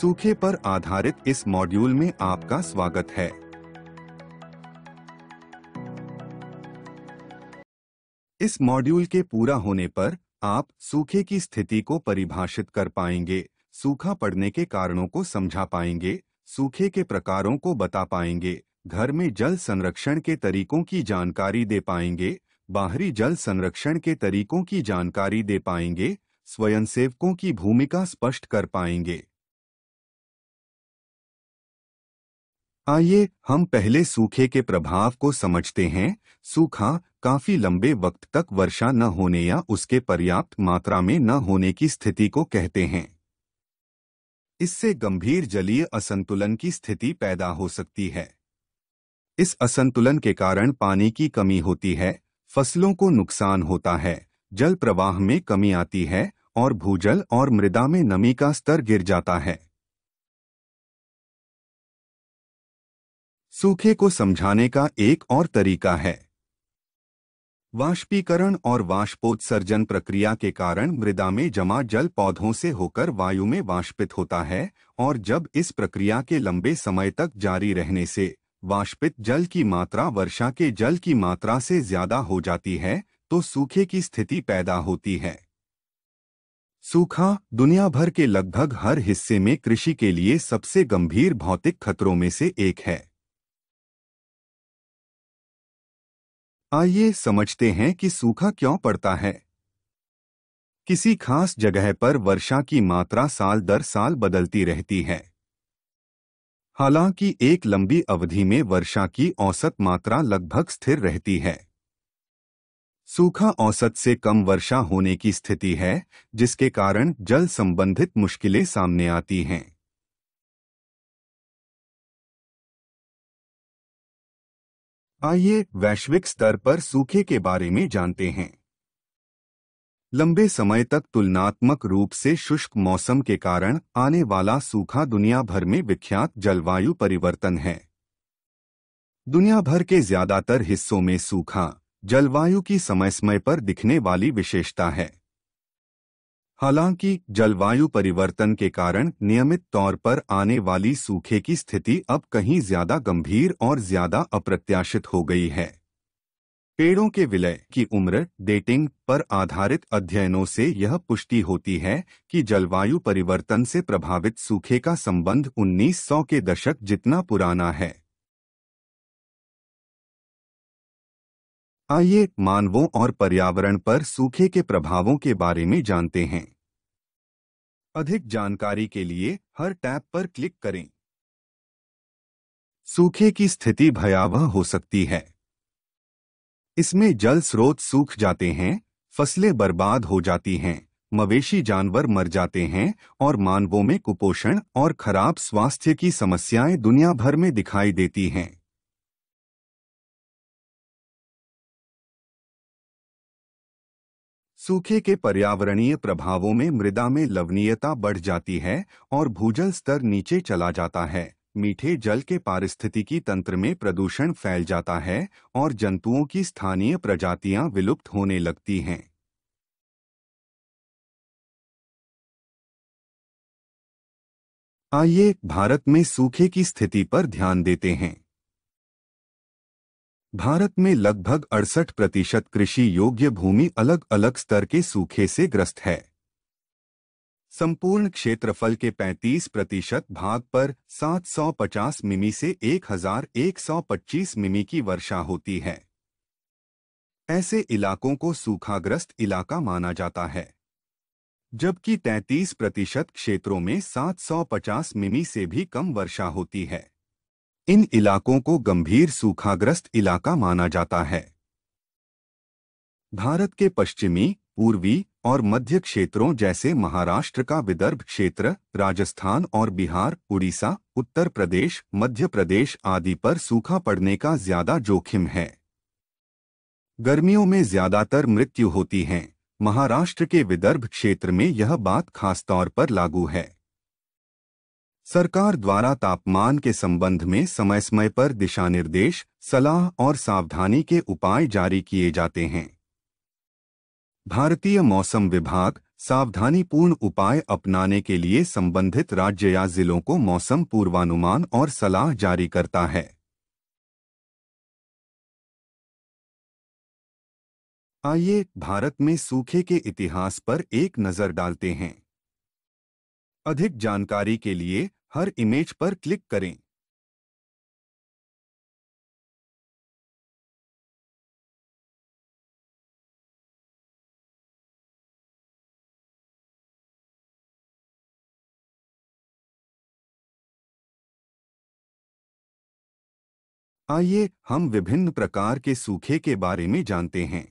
सूखे पर आधारित इस मॉड्यूल में आपका स्वागत है इस मॉड्यूल के पूरा होने पर आप सूखे की स्थिति को परिभाषित कर पाएंगे सूखा पड़ने के कारणों को समझा पाएंगे सूखे के प्रकारों को बता पाएंगे घर में जल संरक्षण के तरीकों की जानकारी दे पाएंगे बाहरी जल संरक्षण के तरीकों की जानकारी दे पाएंगे स्वयंसेवकों की भूमिका स्पष्ट कर पाएंगे आइए हम पहले सूखे के प्रभाव को समझते हैं सूखा काफी लंबे वक्त तक वर्षा न होने या उसके पर्याप्त मात्रा में न होने की स्थिति को कहते हैं इससे गंभीर जलीय असंतुलन की स्थिति पैदा हो सकती है इस असंतुलन के कारण पानी की कमी होती है फसलों को नुकसान होता है जल प्रवाह में कमी आती है और भूजल और मृदा में नमी का स्तर गिर जाता है सूखे को समझाने का एक और तरीका है वाष्पीकरण और वाष्पोत्सर्जन प्रक्रिया के कारण मृदा में जमा जल पौधों से होकर वायु में वाष्पित होता है और जब इस प्रक्रिया के लंबे समय तक जारी रहने से वाष्पित जल की मात्रा वर्षा के जल की मात्रा से ज्यादा हो जाती है तो सूखे की स्थिति पैदा होती है सूखा दुनिया भर के लगभग हर हिस्से में कृषि के लिए सबसे गंभीर भौतिक खतरों में से एक है आइए समझते हैं कि सूखा क्यों पड़ता है किसी खास जगह पर वर्षा की मात्रा साल दर साल बदलती रहती है हालांकि एक लंबी अवधि में वर्षा की औसत मात्रा लगभग स्थिर रहती है सूखा औसत से कम वर्षा होने की स्थिति है जिसके कारण जल संबंधित मुश्किलें सामने आती हैं आइए वैश्विक स्तर पर सूखे के बारे में जानते हैं लंबे समय तक तुलनात्मक रूप से शुष्क मौसम के कारण आने वाला सूखा दुनिया भर में विख्यात जलवायु परिवर्तन है दुनिया भर के ज्यादातर हिस्सों में सूखा जलवायु की समय समय पर दिखने वाली विशेषता है हालांकि जलवायु परिवर्तन के कारण नियमित तौर पर आने वाली सूखे की स्थिति अब कहीं ज्यादा गंभीर और ज्यादा अप्रत्याशित हो गई है पेड़ों के विलय की उम्र डेटिंग पर आधारित अध्ययनों से यह पुष्टि होती है कि जलवायु परिवर्तन से प्रभावित सूखे का संबंध 1900 के दशक जितना पुराना है आइए मानवों और पर्यावरण पर सूखे के प्रभावों के बारे में जानते हैं अधिक जानकारी के लिए हर टैब पर क्लिक करें सूखे की स्थिति भयावह हो सकती है इसमें जल स्रोत सूख जाते हैं फसलें बर्बाद हो जाती हैं मवेशी जानवर मर जाते हैं और मानवों में कुपोषण और खराब स्वास्थ्य की समस्याएं दुनिया भर में दिखाई देती हैं सूखे के पर्यावरणीय प्रभावों में मृदा में लवणीयता बढ़ जाती है और भूजल स्तर नीचे चला जाता है मीठे जल के पारिस्थितिकी तंत्र में प्रदूषण फैल जाता है और जंतुओं की स्थानीय प्रजातियां विलुप्त होने लगती हैं आइए भारत में सूखे की स्थिति पर ध्यान देते हैं भारत में लगभग अड़सठ प्रतिशत कृषि योग्य भूमि अलग अलग स्तर के सूखे से ग्रस्त है संपूर्ण क्षेत्रफल के 35 प्रतिशत भाग पर 750 मिमी से 1125 मिमी की वर्षा होती है ऐसे इलाकों को सूखाग्रस्त इलाका माना जाता है जबकि 33 प्रतिशत क्षेत्रों में 750 मिमी से भी कम वर्षा होती है इन इलाकों को गंभीर सूखाग्रस्त इलाका माना जाता है भारत के पश्चिमी पूर्वी और मध्य क्षेत्रों जैसे महाराष्ट्र का विदर्भ क्षेत्र राजस्थान और बिहार उड़ीसा उत्तर प्रदेश मध्य प्रदेश आदि पर सूखा पड़ने का ज्यादा जोखिम है गर्मियों में ज्यादातर मृत्यु होती है महाराष्ट्र के विदर्भ क्षेत्र में यह बात खासतौर पर लागू है सरकार द्वारा तापमान के संबंध में समय समय पर दिशा निर्देश सलाह और सावधानी के उपाय जारी किए जाते हैं भारतीय मौसम विभाग सावधानीपूर्ण उपाय अपनाने के लिए संबंधित राज्य या जिलों को मौसम पूर्वानुमान और सलाह जारी करता है आइए भारत में सूखे के इतिहास पर एक नज़र डालते हैं अधिक जानकारी के लिए हर इमेज पर क्लिक करें आइए हम विभिन्न प्रकार के सूखे के बारे में जानते हैं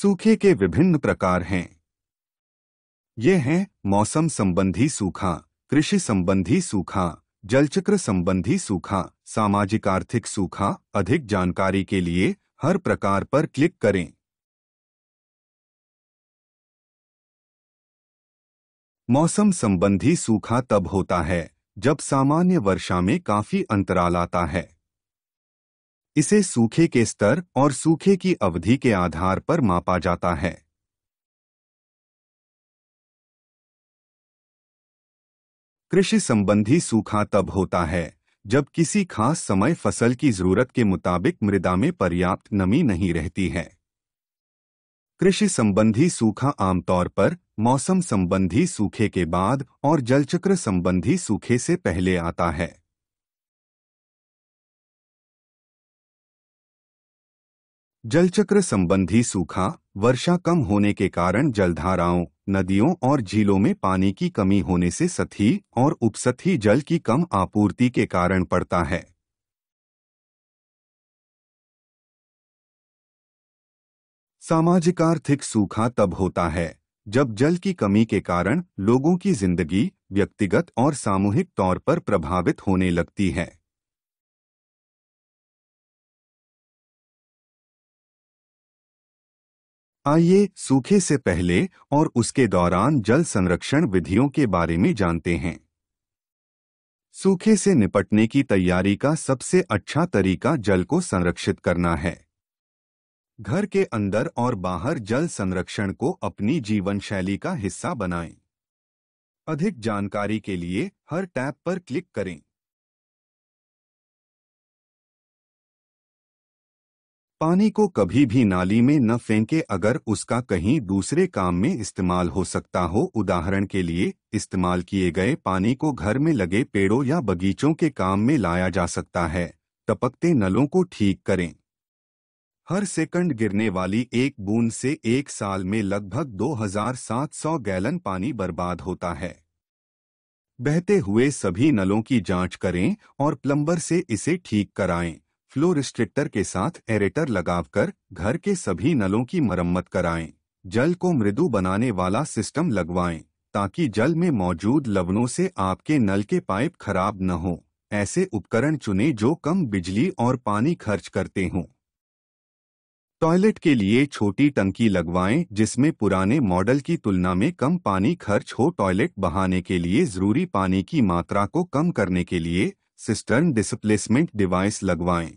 सूखे के विभिन्न प्रकार हैं ये हैं मौसम संबंधी सूखा कृषि संबंधी सूखा जलचक्र संबंधी सूखा सामाजिक आर्थिक सूखा अधिक जानकारी के लिए हर प्रकार पर क्लिक करें मौसम संबंधी सूखा तब होता है जब सामान्य वर्षा में काफी अंतराल आता है इसे सूखे के स्तर और सूखे की अवधि के आधार पर मापा जाता है कृषि संबंधी सूखा तब होता है जब किसी खास समय फसल की जरूरत के मुताबिक मृदा में पर्याप्त नमी नहीं रहती है कृषि संबंधी सूखा आमतौर पर मौसम संबंधी सूखे के बाद और जलचक्र संबंधी सूखे से पहले आता है जलचक्र संबंधी सूखा वर्षा कम होने के कारण जलधाराओं नदियों और झीलों में पानी की कमी होने से सतही और उपसतही जल की कम आपूर्ति के कारण पड़ता है सामाजिक आर्थिक सूखा तब होता है जब जल की कमी के कारण लोगों की जिंदगी व्यक्तिगत और सामूहिक तौर पर प्रभावित होने लगती है आइए सूखे से पहले और उसके दौरान जल संरक्षण विधियों के बारे में जानते हैं सूखे से निपटने की तैयारी का सबसे अच्छा तरीका जल को संरक्षित करना है घर के अंदर और बाहर जल संरक्षण को अपनी जीवन शैली का हिस्सा बनाएं। अधिक जानकारी के लिए हर टैब पर क्लिक करें पानी को कभी भी नाली में न फेंके अगर उसका कहीं दूसरे काम में इस्तेमाल हो सकता हो उदाहरण के लिए इस्तेमाल किए गए पानी को घर में लगे पेड़ों या बगीचों के काम में लाया जा सकता है टपकते नलों को ठीक करें हर सेकंड गिरने वाली एक बूंद से एक साल में लगभग 2,700 गैलन पानी बर्बाद होता है बहते हुए सभी नलों की जांच करें और प्लम्बर से इसे ठीक कराएं फ्लो रिस्ट्रिक्टर के साथ एरेटर लगाव कर घर के सभी नलों की मरम्मत कराएं जल को मृदु बनाने वाला सिस्टम लगवाएं ताकि जल में मौजूद लवणों से आपके नल के पाइप खराब न हो ऐसे उपकरण चुने जो कम बिजली और पानी खर्च करते हों टॉयलेट के लिए छोटी टंकी लगवाएं जिसमें पुराने मॉडल की तुलना में कम पानी खर्च हो टॉयलेट बहाने के लिए जरूरी पानी की मात्रा को कम करने के लिए सिस्टर्न डिसप्लेसमेंट डिवाइस लगवाएं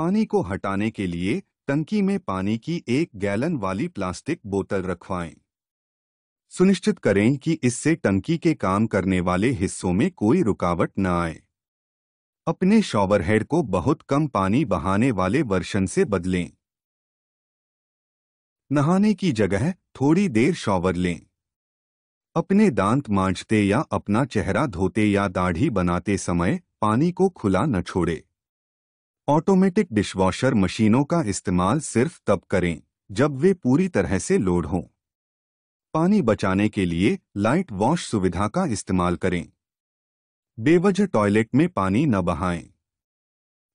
पानी को हटाने के लिए टंकी में पानी की एक गैलन वाली प्लास्टिक बोतल रखवाएं सुनिश्चित करें कि इससे टंकी के काम करने वाले हिस्सों में कोई रुकावट न आए अपने शॉवर हेड को बहुत कम पानी बहाने वाले वर्षन से बदलें नहाने की जगह थोड़ी देर शॉवर लें अपने दांत मांझते या अपना चेहरा धोते या दाढ़ी बनाते समय पानी को खुला न छोड़ें ऑटोमेटिक डिशवॉशर मशीनों का इस्तेमाल सिर्फ तब करें जब वे पूरी तरह से लोड हों पानी बचाने के लिए लाइट वॉश सुविधा का इस्तेमाल करें बेवजह टॉयलेट में पानी न बहाएं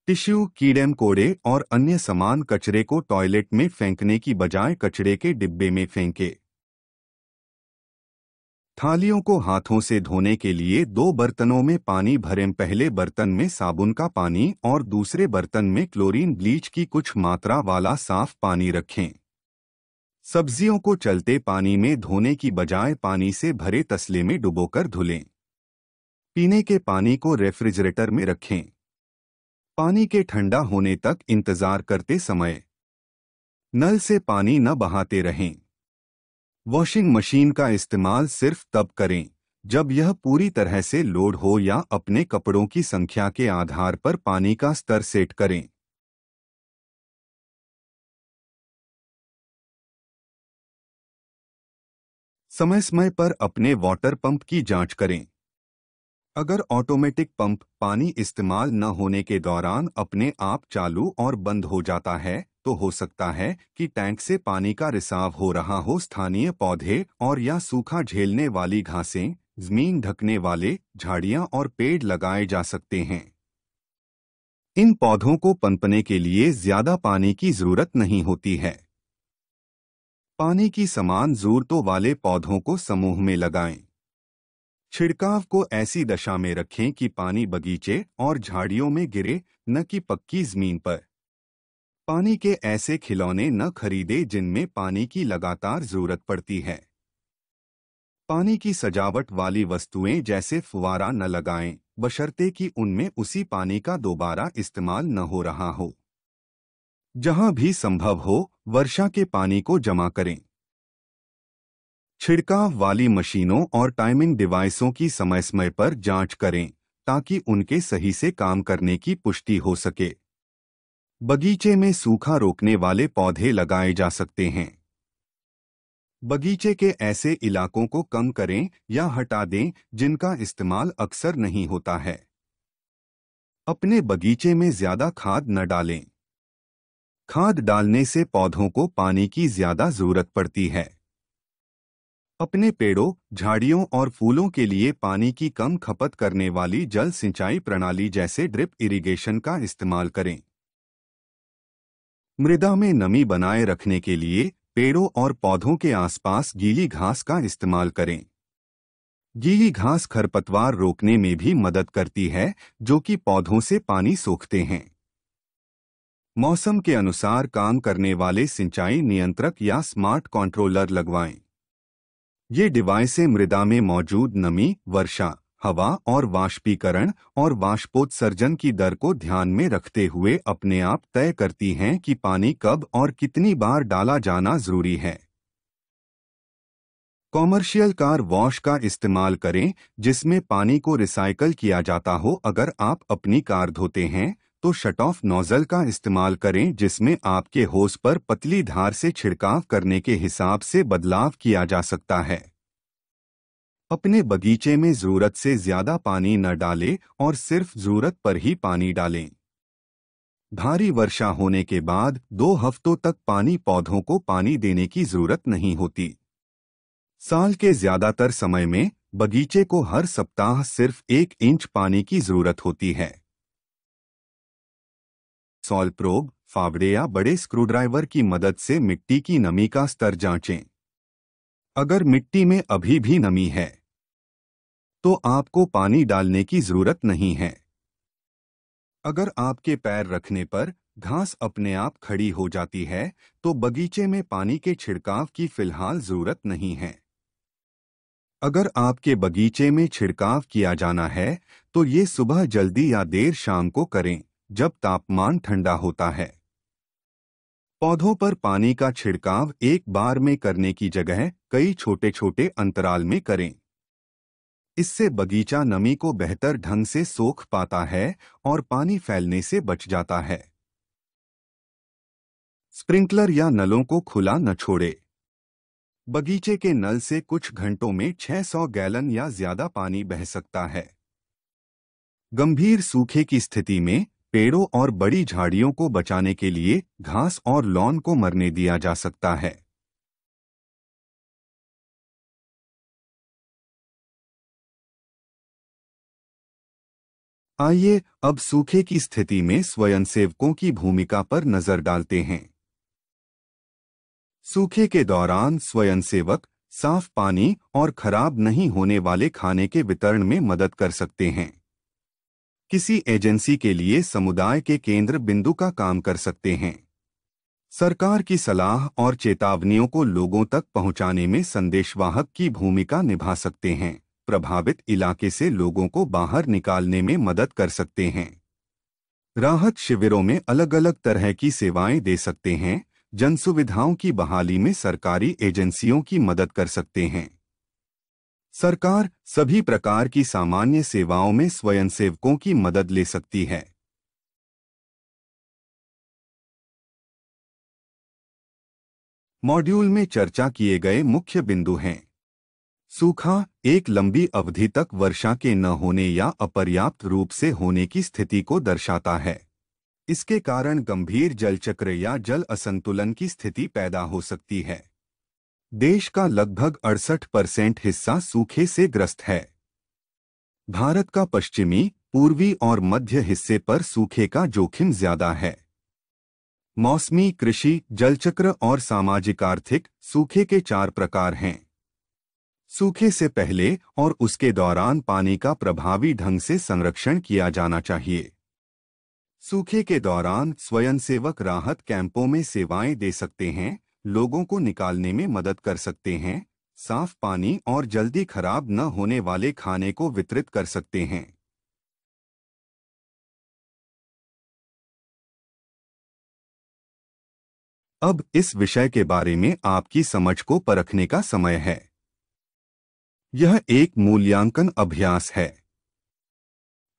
टिश्यू कीड़ेम कोड़े और अन्य समान कचरे को टॉयलेट में फेंकने की बजाय कचरे के डिब्बे में फेंकें थालियों को हाथों से धोने के लिए दो बर्तनों में पानी भरें पहले बर्तन में साबुन का पानी और दूसरे बर्तन में क्लोरीन ब्लीच की कुछ मात्रा वाला साफ पानी रखें सब्जियों को चलते पानी में धोने की बजाय पानी से भरे तसले में डुबोकर धुलें पीने के पानी को रेफ्रिजरेटर में रखें पानी के ठंडा होने तक इंतजार करते समय नल से पानी न बहाते रहें वॉशिंग मशीन का इस्तेमाल सिर्फ तब करें जब यह पूरी तरह से लोड हो या अपने कपड़ों की संख्या के आधार पर पानी का स्तर सेट करें समय समय पर अपने वाटर पंप की जांच करें अगर ऑटोमेटिक पंप पानी इस्तेमाल न होने के दौरान अपने आप चालू और बंद हो जाता है तो हो सकता है कि टैंक से पानी का रिसाव हो रहा हो स्थानीय पौधे और या सूखा झेलने वाली घासें जमीन ढकने वाले झाड़ियां और पेड़ लगाए जा सकते हैं इन पौधों को पनपने के लिए ज्यादा पानी की जरूरत नहीं होती है पानी की समान जरूरतों वाले पौधों को समूह में लगाएं। छिड़काव को ऐसी दशा में रखें कि पानी बगीचे और झाड़ियों में गिरे न कि पक्की जमीन पर पानी के ऐसे खिलौने न खरीदे जिनमें पानी की लगातार जरूरत पड़ती है पानी की सजावट वाली वस्तुएं जैसे फुवारा न लगाएं, बशर्ते कि उनमें उसी पानी का दोबारा इस्तेमाल न हो रहा हो जहां भी संभव हो वर्षा के पानी को जमा करें छिड़काव वाली मशीनों और टाइमिंग डिवाइसों की समय समय पर जांच करें ताकि उनके सही से काम करने की पुष्टि हो सके बगीचे में सूखा रोकने वाले पौधे लगाए जा सकते हैं बगीचे के ऐसे इलाकों को कम करें या हटा दें जिनका इस्तेमाल अक्सर नहीं होता है अपने बगीचे में ज्यादा खाद न डालें खाद डालने से पौधों को पानी की ज्यादा जरूरत पड़ती है अपने पेड़ों झाड़ियों और फूलों के लिए पानी की कम खपत करने वाली जल सिंचाई प्रणाली जैसे ड्रिप इरिगेशन का इस्तेमाल करें मृदा में नमी बनाए रखने के लिए पेड़ों और पौधों के आसपास गीली घास का इस्तेमाल करें गीली घास खरपतवार रोकने में भी मदद करती है जो कि पौधों से पानी सोखते हैं मौसम के अनुसार काम करने वाले सिंचाई नियंत्रक या स्मार्ट कंट्रोलर लगवाएं ये डिवाइसें मृदा में मौजूद नमी वर्षा हवा और वाष्पीकरण और वाष्पोत्सर्जन की दर को ध्यान में रखते हुए अपने आप तय करती हैं कि पानी कब और कितनी बार डाला जाना जरूरी है कॉमर्शियल कार वॉश का इस्तेमाल करें जिसमें पानी को रिसाइकल किया जाता हो अगर आप अपनी कार धोते हैं तो शट ऑफ नोजल का इस्तेमाल करें जिसमें आपके होस पर पतली धार से छिड़काव करने के हिसाब से बदलाव किया जा सकता है अपने बगीचे में ज़रूरत से ज़्यादा पानी न डालें और सिर्फ ज़रूरत पर ही पानी डालें भारी वर्षा होने के बाद दो हफ्तों तक पानी पौधों को पानी देने की ज़रूरत नहीं होती साल के ज़्यादातर समय में बगीचे को हर सप्ताह सिर्फ एक इंच पानी की ज़रूरत होती है सॉल प्रोग फावड़े या बड़े स्क्रूड्राइवर की मदद से मिट्टी की नमी का स्तर जांचें अगर मिट्टी में अभी भी नमी है तो आपको पानी डालने की जरूरत नहीं है अगर आपके पैर रखने पर घास अपने आप खड़ी हो जाती है तो बगीचे में पानी के छिड़काव की फिलहाल जरूरत नहीं है अगर आपके बगीचे में छिड़काव किया जाना है तो ये सुबह जल्दी या देर शाम को करें जब तापमान ठंडा होता है पौधों पर पानी का छिड़काव एक बार में करने की जगह कई छोटे छोटे अंतराल में करें इससे बगीचा नमी को बेहतर ढंग से सोख पाता है और पानी फैलने से बच जाता है स्प्रिंकलर या नलों को खुला न छोड़े बगीचे के नल से कुछ घंटों में 600 गैलन या ज्यादा पानी बह सकता है गंभीर सूखे की स्थिति में पेड़ों और बड़ी झाड़ियों को बचाने के लिए घास और लॉन को मरने दिया जा सकता है आइए अब सूखे की स्थिति में स्वयंसेवकों की भूमिका पर नजर डालते हैं सूखे के दौरान स्वयंसेवक साफ पानी और खराब नहीं होने वाले खाने के वितरण में मदद कर सकते हैं किसी एजेंसी के लिए समुदाय के केंद्र बिंदु का काम कर सकते हैं सरकार की सलाह और चेतावनियों को लोगों तक पहुंचाने में संदेशवाहक की भूमिका निभा सकते हैं प्रभावित इलाके से लोगों को बाहर निकालने में मदद कर सकते हैं राहत शिविरों में अलग अलग तरह की सेवाएं दे सकते हैं जन सुविधाओं की बहाली में सरकारी एजेंसियों की मदद कर सकते हैं सरकार सभी प्रकार की सामान्य सेवाओं में स्वयंसेवकों की मदद ले सकती है मॉड्यूल में चर्चा किए गए मुख्य बिंदु हैं सूखा एक लंबी अवधि तक वर्षा के न होने या अपर्याप्त रूप से होने की स्थिति को दर्शाता है इसके कारण गंभीर जलचक्र या जल असंतुलन की स्थिति पैदा हो सकती है देश का लगभग अड़सठ परसेंट हिस्सा सूखे से ग्रस्त है भारत का पश्चिमी पूर्वी और मध्य हिस्से पर सूखे का जोखिम ज्यादा है मौसमी कृषि जलचक्र और सामाजिक आर्थिक सूखे के चार प्रकार हैं सूखे से पहले और उसके दौरान पानी का प्रभावी ढंग से संरक्षण किया जाना चाहिए सूखे के दौरान स्वयंसेवक राहत कैंपों में सेवाएं दे सकते हैं लोगों को निकालने में मदद कर सकते हैं साफ पानी और जल्दी खराब न होने वाले खाने को वितरित कर सकते हैं अब इस विषय के बारे में आपकी समझ को परखने का समय है यह एक मूल्यांकन अभ्यास है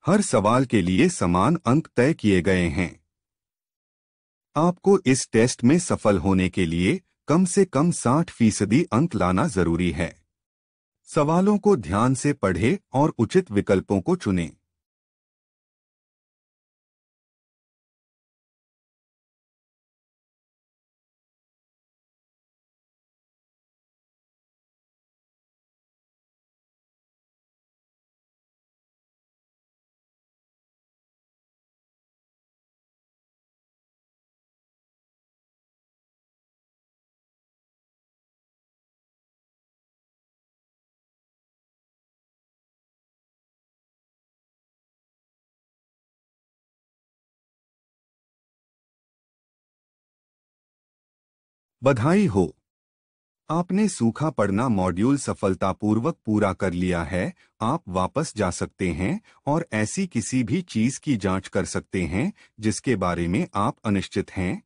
हर सवाल के लिए समान अंक तय किए गए हैं आपको इस टेस्ट में सफल होने के लिए कम से कम 60 फीसदी अंक लाना जरूरी है सवालों को ध्यान से पढ़ें और उचित विकल्पों को चुनें बधाई हो आपने सूखा पड़ना मॉड्यूल सफलतापूर्वक पूरा कर लिया है आप वापस जा सकते हैं और ऐसी किसी भी चीज की जांच कर सकते हैं जिसके बारे में आप अनिश्चित हैं